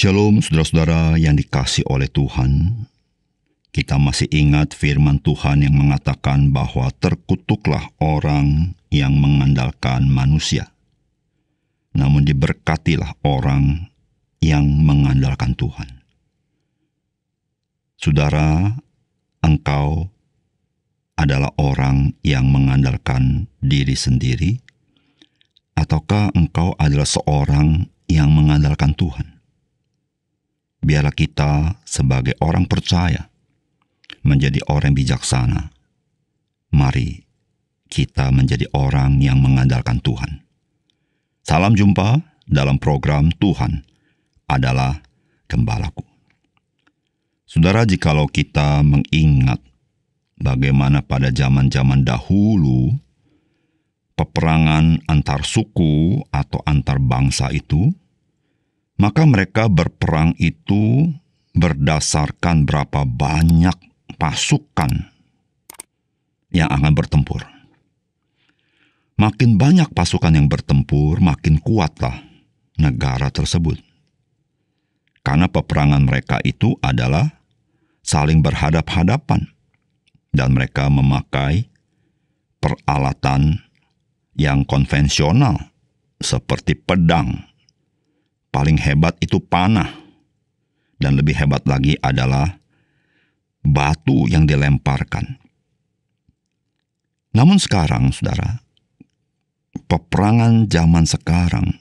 Shalom saudara-saudara yang dikasih oleh Tuhan. Kita masih ingat firman Tuhan yang mengatakan bahwa terkutuklah orang yang mengandalkan manusia. Namun diberkatilah orang yang mengandalkan Tuhan. Saudara, engkau adalah orang yang mengandalkan diri sendiri, ataukah engkau adalah seorang yang mengandalkan Tuhan? biarlah kita sebagai orang percaya menjadi orang bijaksana. Mari kita menjadi orang yang mengandalkan Tuhan. Salam jumpa dalam program Tuhan adalah gembalaku. Saudara, jikalau kita mengingat bagaimana pada zaman-zaman dahulu peperangan antar suku atau antar bangsa itu maka mereka berperang itu berdasarkan berapa banyak pasukan yang akan bertempur. Makin banyak pasukan yang bertempur, makin kuatlah negara tersebut. Karena peperangan mereka itu adalah saling berhadap-hadapan dan mereka memakai peralatan yang konvensional seperti pedang, Paling hebat itu panah. Dan lebih hebat lagi adalah batu yang dilemparkan. Namun sekarang, saudara, peperangan zaman sekarang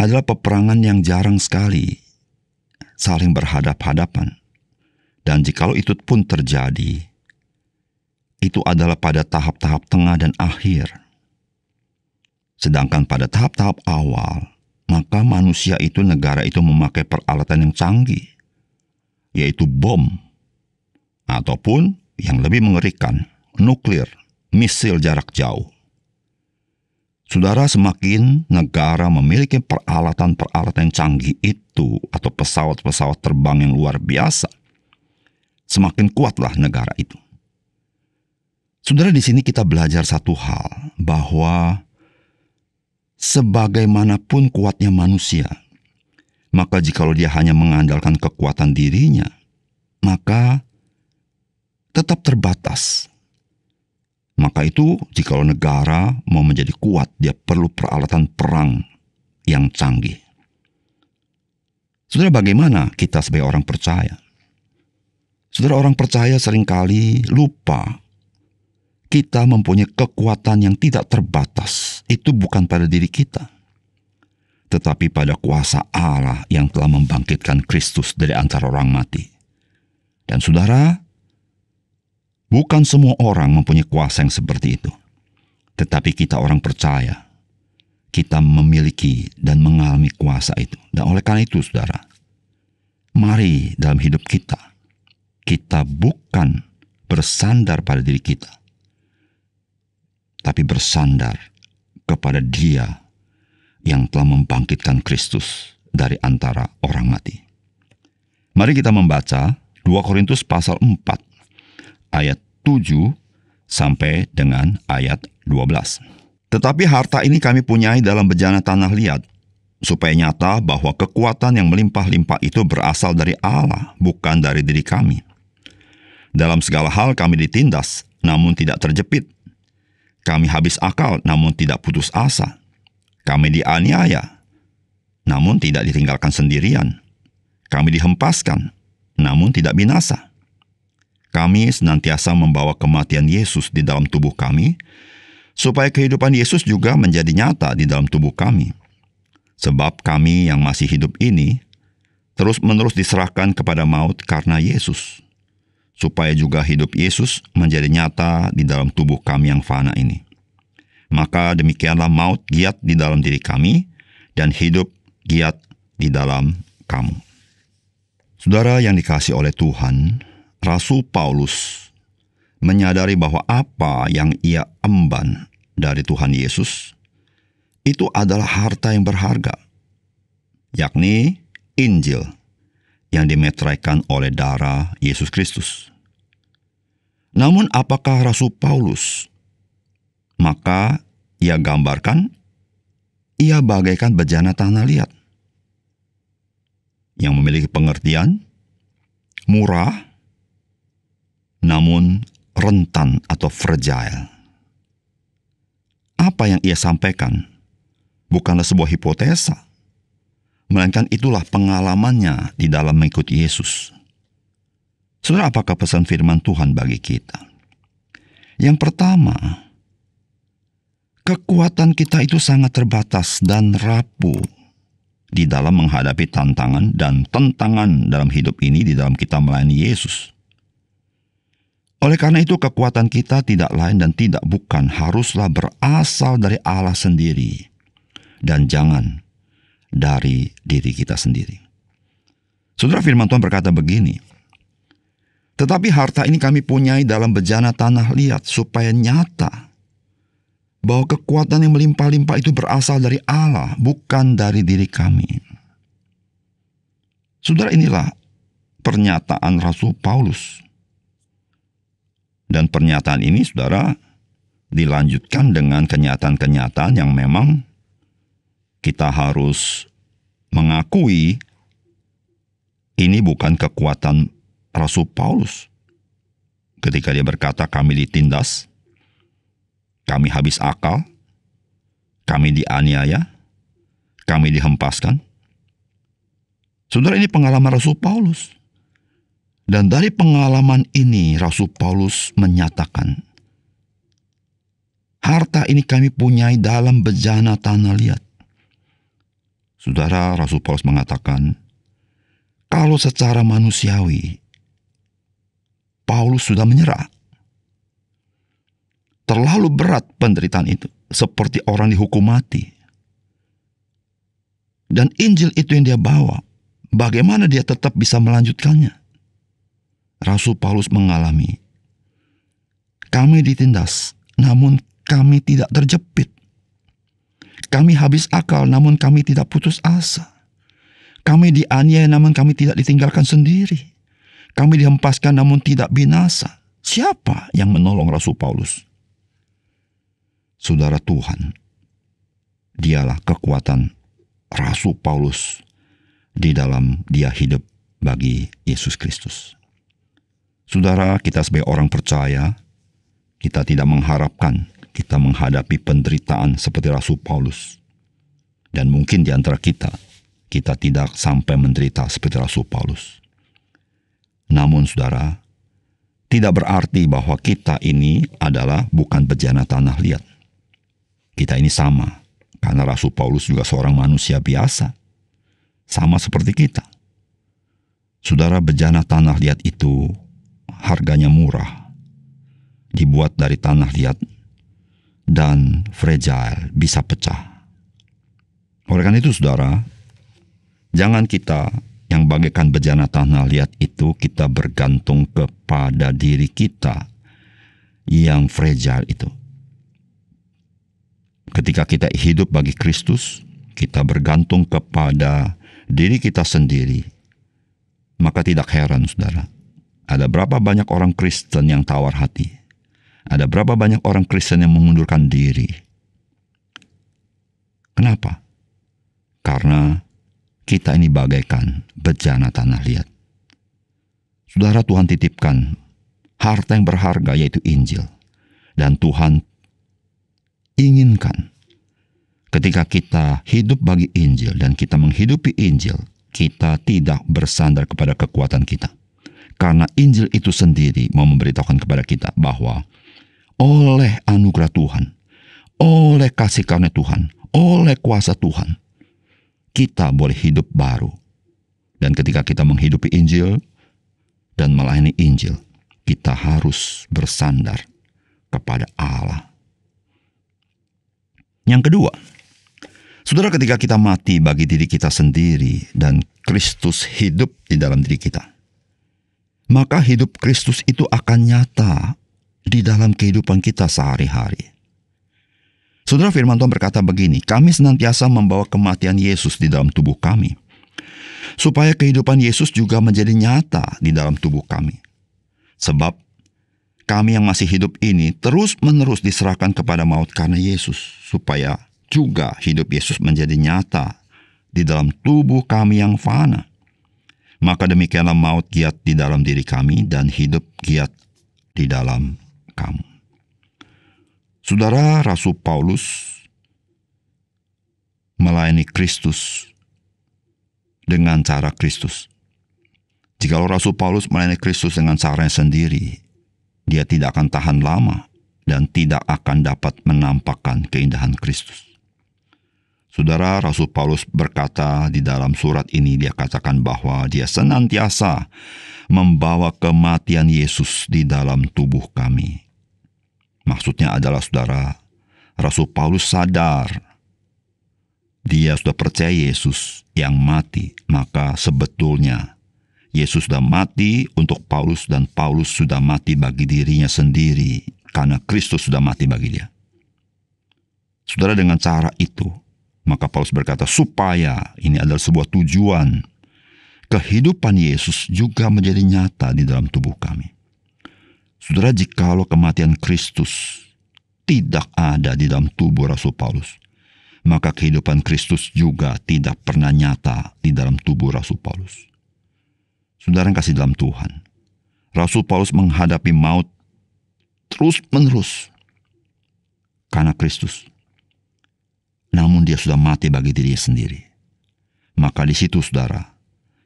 adalah peperangan yang jarang sekali saling berhadap-hadapan. Dan jikalau itu pun terjadi, itu adalah pada tahap-tahap tengah dan akhir. Sedangkan pada tahap-tahap awal, maka manusia itu negara itu memakai peralatan yang canggih, yaitu bom, ataupun yang lebih mengerikan, nuklir, misil jarak jauh. Saudara, semakin negara memiliki peralatan-peralatan canggih itu atau pesawat-pesawat terbang yang luar biasa, semakin kuatlah negara itu. Saudara, di sini kita belajar satu hal, bahwa sebagaimanapun kuatnya manusia, maka jikalau dia hanya mengandalkan kekuatan dirinya, maka tetap terbatas. Maka itu, jikalau negara mau menjadi kuat, dia perlu peralatan perang yang canggih. Saudara, bagaimana kita sebagai orang percaya? Saudara, orang percaya seringkali lupa kita mempunyai kekuatan yang tidak terbatas itu bukan pada diri kita, tetapi pada kuasa Allah yang telah membangkitkan Kristus dari antara orang mati. Dan saudara, bukan semua orang mempunyai kuasa yang seperti itu, tetapi kita orang percaya, kita memiliki dan mengalami kuasa itu. Dan oleh karena itu, saudara, mari dalam hidup kita, kita bukan bersandar pada diri kita, tapi bersandar kepada Dia yang telah membangkitkan Kristus dari antara orang mati. Mari kita membaca 2 Korintus pasal 4 ayat 7 sampai dengan ayat 12. Tetapi harta ini kami punyai dalam bejana tanah liat, supaya nyata bahwa kekuatan yang melimpah-limpah itu berasal dari Allah, bukan dari diri kami. Dalam segala hal kami ditindas, namun tidak terjepit, kami habis akal namun tidak putus asa. Kami dianiaya, namun tidak ditinggalkan sendirian. Kami dihempaskan, namun tidak binasa. Kami senantiasa membawa kematian Yesus di dalam tubuh kami, supaya kehidupan Yesus juga menjadi nyata di dalam tubuh kami. Sebab kami yang masih hidup ini terus-menerus diserahkan kepada maut karena Yesus supaya juga hidup Yesus menjadi nyata di dalam tubuh kami yang fana ini. Maka demikianlah maut giat di dalam diri kami, dan hidup giat di dalam kamu. Saudara yang dikasih oleh Tuhan, Rasul Paulus menyadari bahwa apa yang ia emban dari Tuhan Yesus itu adalah harta yang berharga, yakni Injil yang dimetraikan oleh darah Yesus Kristus. Namun apakah Rasul Paulus? Maka ia gambarkan, ia bagaikan bejana tanah liat. Yang memiliki pengertian, murah, namun rentan atau fragile. Apa yang ia sampaikan bukanlah sebuah hipotesa, melainkan itulah pengalamannya di dalam mengikuti Yesus. Saudara, apakah pesan firman Tuhan bagi kita? Yang pertama, kekuatan kita itu sangat terbatas dan rapuh di dalam menghadapi tantangan dan tentangan dalam hidup ini di dalam kita melayani Yesus. Oleh karena itu kekuatan kita tidak lain dan tidak bukan haruslah berasal dari Allah sendiri dan jangan dari diri kita sendiri. Saudara firman Tuhan berkata begini, tetapi harta ini kami punyai dalam bejana tanah liat supaya nyata bahwa kekuatan yang melimpah-limpah itu berasal dari Allah, bukan dari diri kami. Saudara inilah pernyataan Rasul Paulus. Dan pernyataan ini saudara dilanjutkan dengan kenyataan-kenyataan yang memang kita harus mengakui ini bukan kekuatan Rasul Paulus ketika dia berkata kami ditindas, kami habis akal, kami dianiaya, kami dihempaskan. Saudara ini pengalaman Rasul Paulus. Dan dari pengalaman ini Rasul Paulus menyatakan, harta ini kami punyai dalam bejana tanah liat. Saudara Rasul Paulus mengatakan, kalau secara manusiawi Paulus sudah menyerah. Terlalu berat penderitaan itu, seperti orang dihukum mati. Dan Injil itu yang dia bawa, bagaimana dia tetap bisa melanjutkannya? Rasul Paulus mengalami, kami ditindas, namun kami tidak terjepit. Kami habis akal, namun kami tidak putus asa. Kami dianiaya, namun kami tidak ditinggalkan sendiri. Kami dihempaskan namun tidak binasa. Siapa yang menolong Rasul Paulus? Saudara Tuhan, dialah kekuatan Rasul Paulus di dalam dia hidup bagi Yesus Kristus. Saudara, kita sebagai orang percaya, kita tidak mengharapkan kita menghadapi penderitaan seperti Rasul Paulus. Dan mungkin di antara kita, kita tidak sampai menderita seperti Rasul Paulus. Namun saudara, tidak berarti bahwa kita ini adalah bukan bejana tanah liat. Kita ini sama, karena Rasul Paulus juga seorang manusia biasa. Sama seperti kita. Saudara bejana tanah liat itu harganya murah. Dibuat dari tanah liat dan fragile, bisa pecah. Oleh karena itu saudara, jangan kita yang bagaikan bejana tanah liat itu kita bergantung kepada diri kita yang fragile itu. Ketika kita hidup bagi Kristus, kita bergantung kepada diri kita sendiri, maka tidak heran, saudara. Ada berapa banyak orang Kristen yang tawar hati? Ada berapa banyak orang Kristen yang mengundurkan diri? Kenapa? Karena kita ini bagaikan bejana tanah liat. Saudara Tuhan titipkan harta yang berharga yaitu Injil. Dan Tuhan inginkan ketika kita hidup bagi Injil dan kita menghidupi Injil, kita tidak bersandar kepada kekuatan kita. Karena Injil itu sendiri mau memberitahukan kepada kita bahwa oleh anugerah Tuhan, oleh kasih karunia Tuhan, oleh kuasa Tuhan, kita boleh hidup baru. Dan ketika kita menghidupi Injil dan melayani Injil, kita harus bersandar kepada Allah. Yang kedua, saudara, ketika kita mati bagi diri kita sendiri dan Kristus hidup di dalam diri kita, maka hidup Kristus itu akan nyata di dalam kehidupan kita sehari-hari. Saudara firman Tuhan berkata begini, kami senantiasa membawa kematian Yesus di dalam tubuh kami. Supaya kehidupan Yesus juga menjadi nyata di dalam tubuh kami. Sebab kami yang masih hidup ini terus-menerus diserahkan kepada maut karena Yesus. Supaya juga hidup Yesus menjadi nyata di dalam tubuh kami yang fana. Maka demikianlah maut giat di dalam diri kami dan hidup giat di dalam kamu. Saudara Rasul Paulus melayani Kristus dengan cara Kristus. Jikalau Rasul Paulus melayani Kristus dengan caranya sendiri, dia tidak akan tahan lama dan tidak akan dapat menampakkan keindahan Kristus. Saudara Rasul Paulus berkata di dalam surat ini dia katakan bahwa dia senantiasa membawa kematian Yesus di dalam tubuh kami Maksudnya adalah saudara, Rasul Paulus sadar dia sudah percaya Yesus yang mati, maka sebetulnya Yesus sudah mati untuk Paulus dan Paulus sudah mati bagi dirinya sendiri karena Kristus sudah mati bagi dia. Saudara dengan cara itu, maka Paulus berkata supaya ini adalah sebuah tujuan kehidupan Yesus juga menjadi nyata di dalam tubuh kami. Saudara, jikalau kematian Kristus tidak ada di dalam tubuh Rasul Paulus, maka kehidupan Kristus juga tidak pernah nyata di dalam tubuh Rasul Paulus. Saudara yang kasih dalam Tuhan, Rasul Paulus menghadapi maut terus-menerus karena Kristus. Namun dia sudah mati bagi dirinya sendiri. Maka di situ saudara,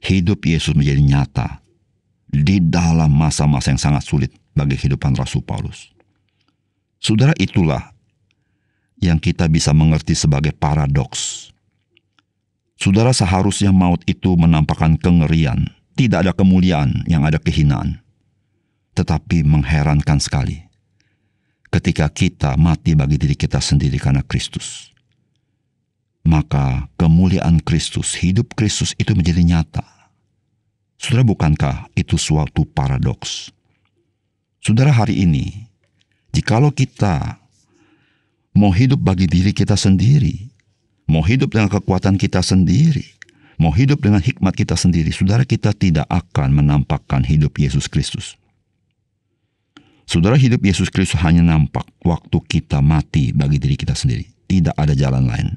hidup Yesus menjadi nyata di dalam masa-masa yang sangat sulit bagi kehidupan Rasul Paulus. Saudara itulah yang kita bisa mengerti sebagai paradoks. Saudara seharusnya maut itu menampakkan kengerian, tidak ada kemuliaan yang ada kehinaan. Tetapi mengherankan sekali ketika kita mati bagi diri kita sendiri karena Kristus. Maka kemuliaan Kristus, hidup Kristus itu menjadi nyata. Saudara, bukankah itu suatu paradoks? Saudara hari ini, jikalau kita mau hidup bagi diri kita sendiri, mau hidup dengan kekuatan kita sendiri, mau hidup dengan hikmat kita sendiri, saudara kita tidak akan menampakkan hidup Yesus Kristus. Saudara hidup Yesus Kristus hanya nampak waktu kita mati bagi diri kita sendiri. Tidak ada jalan lain.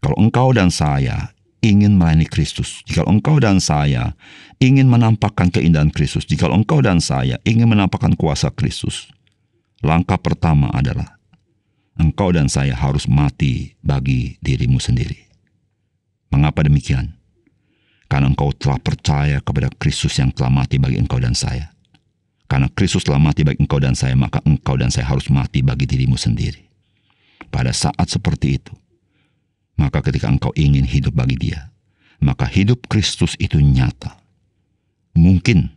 Kalau engkau dan saya ingin melayani Kristus, jika engkau dan saya ingin menampakkan keindahan Kristus, jika engkau dan saya ingin menampakkan kuasa Kristus, langkah pertama adalah engkau dan saya harus mati bagi dirimu sendiri. Mengapa demikian? Karena engkau telah percaya kepada Kristus yang telah mati bagi engkau dan saya. Karena Kristus telah mati bagi engkau dan saya, maka engkau dan saya harus mati bagi dirimu sendiri. Pada saat seperti itu, maka ketika engkau ingin hidup bagi dia, maka hidup Kristus itu nyata. Mungkin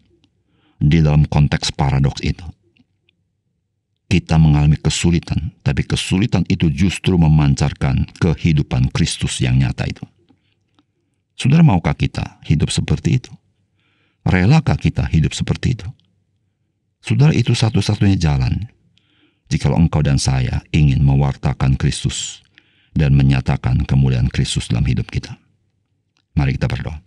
di dalam konteks paradoks itu, kita mengalami kesulitan, tapi kesulitan itu justru memancarkan kehidupan Kristus yang nyata itu. Saudara, maukah kita hidup seperti itu? Relakah kita hidup seperti itu? Saudara, itu satu-satunya jalan. Jikalau engkau dan saya ingin mewartakan Kristus, dan menyatakan kemuliaan Kristus dalam hidup kita. Mari kita berdoa.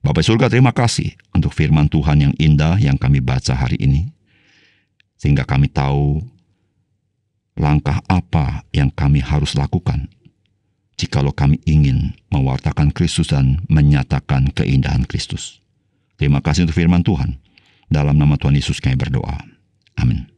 Bapak surga terima kasih untuk firman Tuhan yang indah yang kami baca hari ini. Sehingga kami tahu langkah apa yang kami harus lakukan jikalau kami ingin mewartakan Kristus dan menyatakan keindahan Kristus. Terima kasih untuk firman Tuhan. Dalam nama Tuhan Yesus kami berdoa. Amin.